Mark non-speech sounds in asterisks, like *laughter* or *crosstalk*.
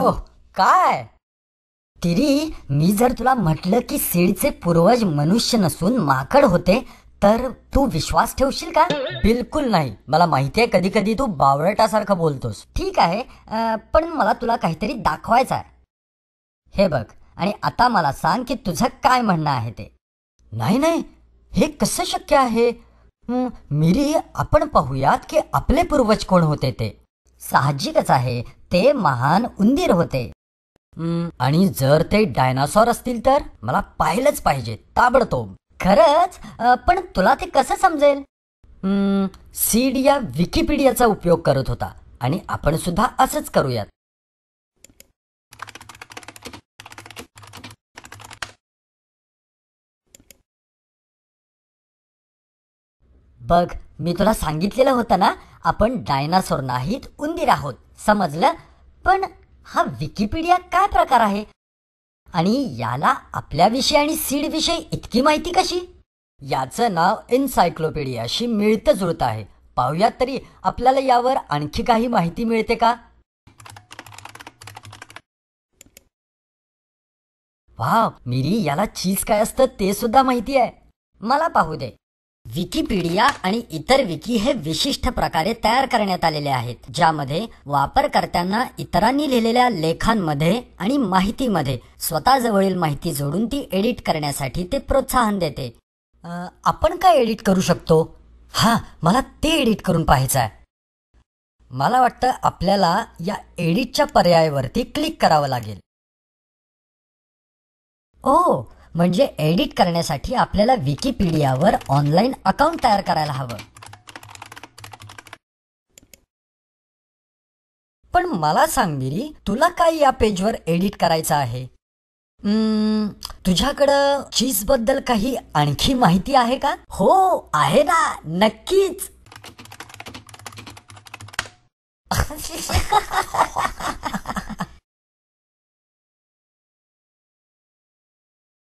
हो काय तिरी मी जर तुला म्हटलं की सीडचे पूर्वज मनुष्य नसून माकड होते तर तू विश्वास ठेवशील का बिलकुल नाही मला माहिती आहे कधी कधी तू बावळटासारखं बोलतोस ठीक आहे पण मला तुला काहीतरी दाखवायचं आहे हे बघ आणि आता मला सांग की तुझं काय म्हणणं आहे ते नाही नाही हे कसं शक्य आहे मिरी आपण पाहूयात की आपले पूर्वज कोण होते ते साहजिकच आहे ते महान उंदीर होते आणि जर ते डायनासॉर असतील तर मला पाहिलंच पाहिजे ताबडतोब खरच पण तुला ते कसं समजेल सीड या विकिपीडियाचा उपयोग करत होता आणि आपण सुद्धा असंच करूयात बघ मी तुला सांगितलेलं होतं ना आपण डायनासोर नाहीत उंदीर आहोत समजलं पण हा विकिपीडिया काय प्रकार आहे आणि याला आपल्याविषयी आणि सीड विषयी इतकी माहिती कशी याचं नाव एन्सायक्लोपीडियाशी मिळतं जुळत आहे पाहुयात तरी आपल्याला यावर आणखी काही माहिती मिळते का वा मिरी याला चीज काय असतं ते सुद्धा माहिती आहे मला पाहू दे विकिपीडिया आणि इतर विकी हे विशिष्ट प्रकारे तयार करण्यात आलेले आहेत ज्यामध्ये वापरकर्त्यांना इतरांनी लिहिलेल्या लेखांमध्ये आणि माहितीमध्ये स्वतःजवळील माहिती जोडून ती एडिट करण्यासाठी ते प्रोत्साहन देते आपण काय एडिट करू शकतो हां मला ते एडिट करून पाहायचं आहे मला वाटतं आपल्याला या एडिटच्या पर्यायावरती क्लिक करावं लागेल ओ म्हणजे एडिट करण्यासाठी आपल्याला विकिपीडियावर ऑनलाईन अकाउंट तयार करायला हवं पण मला सांग मिरी तुला काय या पेजवर एडिट करायचं आहे तुझ्याकडं चीज बद्दल काही आणखी माहिती आहे का हो आहे ना नक्कीच *laughs*